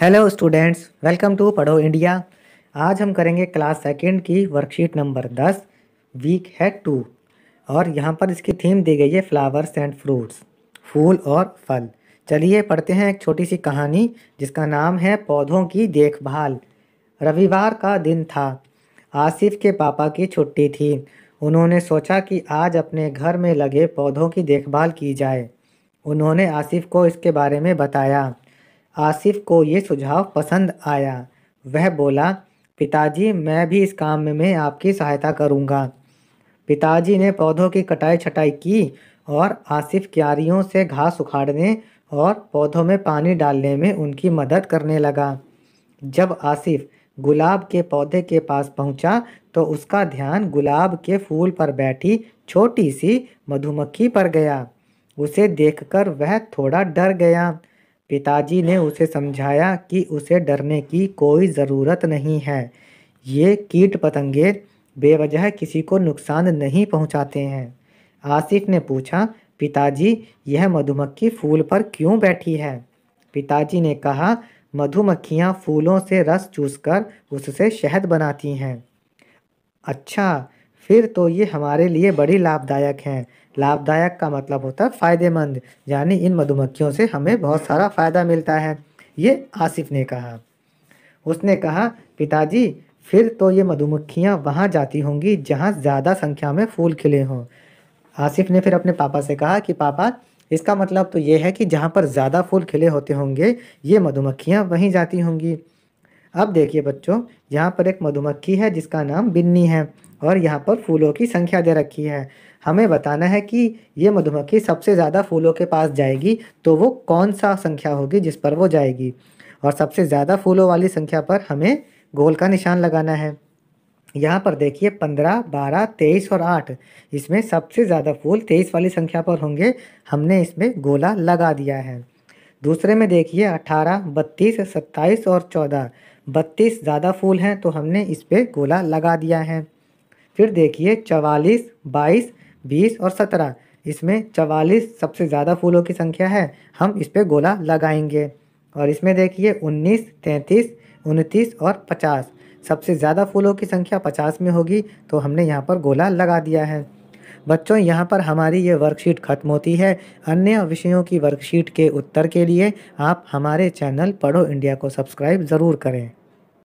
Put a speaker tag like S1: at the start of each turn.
S1: hello students welcome to Padho India आज हम करेंगे क्लास सेकेंड की वर्कशीट नंबर दस वीक है टू और यहाँ पर इसकी थीम दी गई है फ्लावर्स एंड फ्रूट्स फूल और फल चलिए पढ़ते हैं एक छोटी सी कहानी जिसका नाम है पौधों की देखभाल रविवार का दिन था आसिफ के पापा की छुट्टी थी उन्होंने सोचा कि आज अपने घर में लगे पौधों की देखभाल की जाए उन्होंने आसिफ को इसके बारे में बताया आसिफ को ये सुझाव पसंद आया वह बोला पिताजी मैं भी इस काम में आपकी सहायता करूँगा पिताजी ने पौधों की कटाई छटाई की और आसिफ क्यारियों से घास उखाड़ने और पौधों में पानी डालने में उनकी मदद करने लगा जब आसिफ गुलाब के पौधे के पास पहुंचा तो उसका ध्यान गुलाब के फूल पर बैठी छोटी सी मधुमक्खी पर गया उसे देखकर वह थोड़ा डर गया पिताजी ने उसे समझाया कि उसे डरने की कोई ज़रूरत नहीं है ये कीट पतंगे बेवजह किसी को नुकसान नहीं पहुंचाते हैं आसिफ ने पूछा पिताजी यह मधुमक्खी फूल पर क्यों बैठी है पिताजी ने कहा मधुमक्खियाँ फूलों से रस चूसकर उससे शहद बनाती हैं अच्छा फिर तो ये हमारे लिए बड़ी लाभदायक हैं लाभदायक का मतलब होता है फ़ायदेमंद यानी इन मधुमक्खियों से हमें बहुत सारा फ़ायदा मिलता है ये आसिफ ने कहा उसने कहा पिताजी फिर तो ये मधुमक्खियाँ वहाँ जाती होंगी जहाँ ज़्यादा संख्या में फूल खिले हों आसिफ ने फिर अपने पापा से कहा कि पापा इसका मतलब तो ये है कि जहाँ पर ज़्यादा फूल खिले होते होंगे ये मधुमक्खियाँ वहीं जाती होंगी अब देखिए बच्चों यहाँ पर एक मधुमक्खी है जिसका नाम बिन्नी है और यहाँ पर फूलों की संख्या दे रखी है हमें बताना है कि ये मधुमक्खी सबसे ज़्यादा फूलों के पास जाएगी तो वो कौन सा संख्या होगी जिस पर वो जाएगी और सबसे ज़्यादा फूलों वाली संख्या पर हमें गोल का निशान लगाना है यहाँ पर देखिए पंद्रह बारह तेईस और आठ इसमें सबसे ज़्यादा फूल तेईस वाली संख्या पर होंगे हमने इसमें गोला लगा दिया है दूसरे में देखिए अठारह बत्तीस सत्ताईस और चौदह बत्तीस ज़्यादा फूल हैं तो हमने इस पर गोला लगा दिया है फिर देखिए चवालीस बाईस बीस और सत्रह इसमें चवालीस सबसे ज़्यादा फूलों की संख्या है हम इस पर गोला लगाएंगे और इसमें देखिए उन्नीस तैंतीस उनतीस और पचास सबसे ज़्यादा फूलों की संख्या पचास में होगी तो हमने यहाँ पर गोला लगा दिया है बच्चों यहाँ पर हमारी ये वर्कशीट खत्म होती है अन्य विषयों की वर्कशीट के उत्तर के लिए आप हमारे चैनल पढ़ो इंडिया को सब्सक्राइब ज़रूर करें